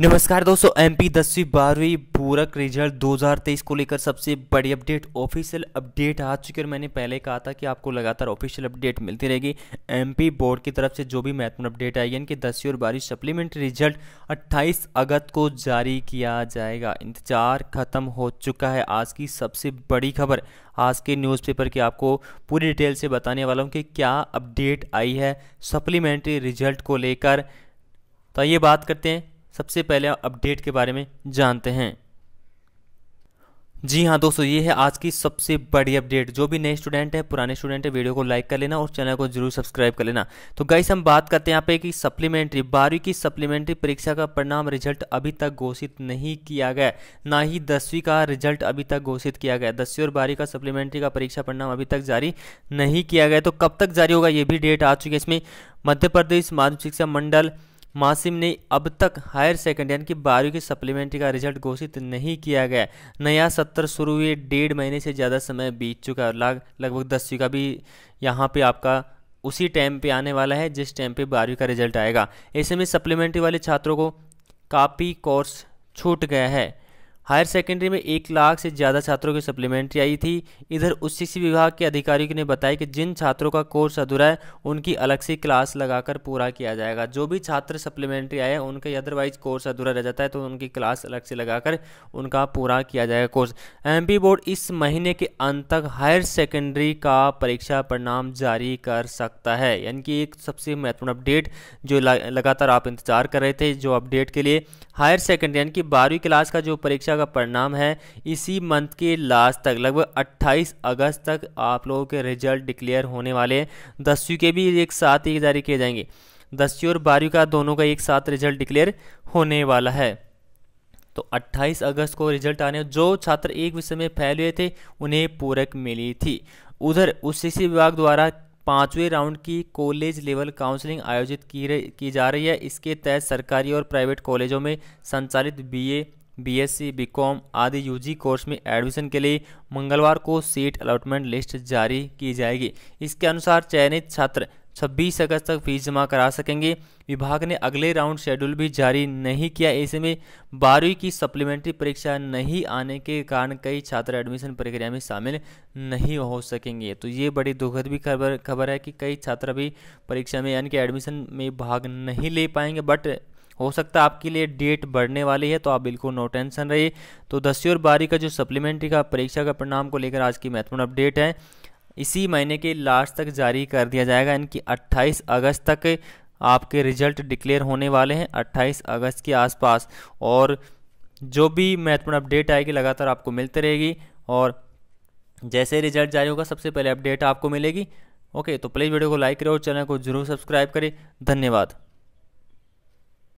नमस्कार दोस्तों एमपी दसवीं बारहवीं पूरक रिजल्ट 2023 को लेकर सबसे बड़ी अपडेट ऑफिशियल अपडेट आ चुकी है और मैंने पहले कहा था कि आपको लगातार ऑफिशियल अपडेट मिलती रहेगी एमपी बोर्ड की तरफ से जो भी महत्वपूर्ण अपडेट आई है कि दसवीं और बारहवीं सप्लीमेंट्री रिजल्ट 28 अगस्त को जारी किया जाएगा इंतजार खत्म हो चुका है आज की सबसे बड़ी खबर आज के न्यूज़पेपर की आपको पूरी डिटेल से बताने वाला हूँ कि क्या अपडेट आई है सप्लीमेंट्री रिजल्ट को लेकर तो ये बात करते हैं सबसे पहले अपडेट के बारे में जानते हैं जी हाँ दोस्तों ये है आज की सबसे बड़ी अपडेट जो भी नए स्टूडेंट है पुराने स्टूडेंट है वीडियो को लाइक कर लेना और चैनल को जरूर सब्सक्राइब कर लेना तो गाइस हम बात करते हैं यहाँ पे कि सप्लीमेंट्री बारहवीं की सप्लीमेंट्री परीक्षा का परिणाम रिजल्ट अभी तक घोषित नहीं किया गया ना ही दसवीं का रिजल्ट अभी तक घोषित किया गया दसवीं और बारहवीं का सप्लीमेंट्री का परीक्षा परिणाम अभी तक जारी नहीं किया गया तो कब तक जारी होगा ये भी डेट आ चुकी है इसमें मध्य प्रदेश माध्यमिक शिक्षा मंडल मासिम ने अब तक हायर सेकेंड यानी कि बारहवीं की सप्लीमेंट्री का रिजल्ट घोषित नहीं किया गया नया सत्र शुरू हुए डेढ़ महीने से ज़्यादा समय बीत चुका है लग लगभग दसवीं का भी यहाँ पे आपका उसी टाइम पे आने वाला है जिस टाइम पे बारहवीं का रिजल्ट आएगा ऐसे में सप्लीमेंट्री वाले छात्रों को काफ़ी कोर्स छूट गया है हायर सेकेंडरी में एक लाख से ज़्यादा छात्रों की सप्लीमेंट्री आई थी इधर उच्च शिक्षा विभाग के अधिकारियों ने बताया कि जिन छात्रों का कोर्स अधूरा है उनकी अलग से क्लास लगाकर पूरा किया जाएगा जो भी छात्र सप्लीमेंट्री आए हैं उनके अदरवाइज कोर्स अधूरा रह जाता है तो उनकी क्लास अलग से लगाकर उनका पूरा किया जाएगा कोर्स एम बोर्ड इस महीने के अंत तक हायर सेकेंडरी का परीक्षा परिणाम जारी कर सकता है यानी कि एक सबसे महत्वपूर्ण अपडेट जो लगातार आप इंतजार कर रहे थे जो अपडेट के लिए हायर सेकेंडरी यानी कि बारहवीं क्लास का जो परीक्षा का परिणाम है इसी मंथ के लास्ट तक लगभग 28 अगस्त तक आप लोगों के रिजल्ट डिक्लेयर होने वाले दसवीं के भी एक साथ ही जारी किए जाएंगे दसवीं और बारहवीं का दोनों का एक साथ रिजल्ट डिक्लेयर होने वाला है तो 28 अगस्त को रिजल्ट आने जो छात्र एक विषय में फैल हुए थे उन्हें पूरक मिली थी उधर उसी शिक्षा विभाग द्वारा पांचवें राउंड की कॉलेज लेवल काउंसलिंग आयोजित की, की जा रही है इसके तहत सरकारी और प्राइवेट कॉलेजों में संचालित बीए बीएससी, बीकॉम आदि यूजी कोर्स में एडमिशन के लिए मंगलवार को सीट अलॉटमेंट लिस्ट जारी की जाएगी इसके अनुसार चयनित छात्र 26 अगस्त तक फीस जमा करा सकेंगे विभाग ने अगले राउंड शेड्यूल भी जारी नहीं किया ऐसे में बारहवीं की सप्लीमेंट्री परीक्षा नहीं आने के कारण कई छात्र एडमिशन प्रक्रिया में शामिल नहीं हो सकेंगे तो ये बड़ी दुखद भी खबर खबर है कि कई छात्र भी परीक्षा में यानी कि एडमिशन में भाग नहीं ले पाएंगे बट हो सकता है आपके लिए डेट बढ़ने वाली है तो आप बिल्कुल नो टेंशन रहिए तो दसवीं और बारहवीं का जो सप्लीमेंट्री का परीक्षा का परिणाम को लेकर आज की महत्वपूर्ण अपडेट है इसी महीने के लास्ट तक जारी कर दिया जाएगा इनकी 28 अगस्त तक आपके रिजल्ट डिक्लेयर होने वाले हैं 28 अगस्त के आसपास और जो भी महत्वपूर्ण अपडेट आएगी लगातार आपको मिलती रहेगी और जैसे रिजल्ट जारी होगा सबसे पहले अपडेट आपको मिलेगी ओके तो प्लीज़ वीडियो को लाइक करें और चैनल को जरूर सब्सक्राइब करें धन्यवाद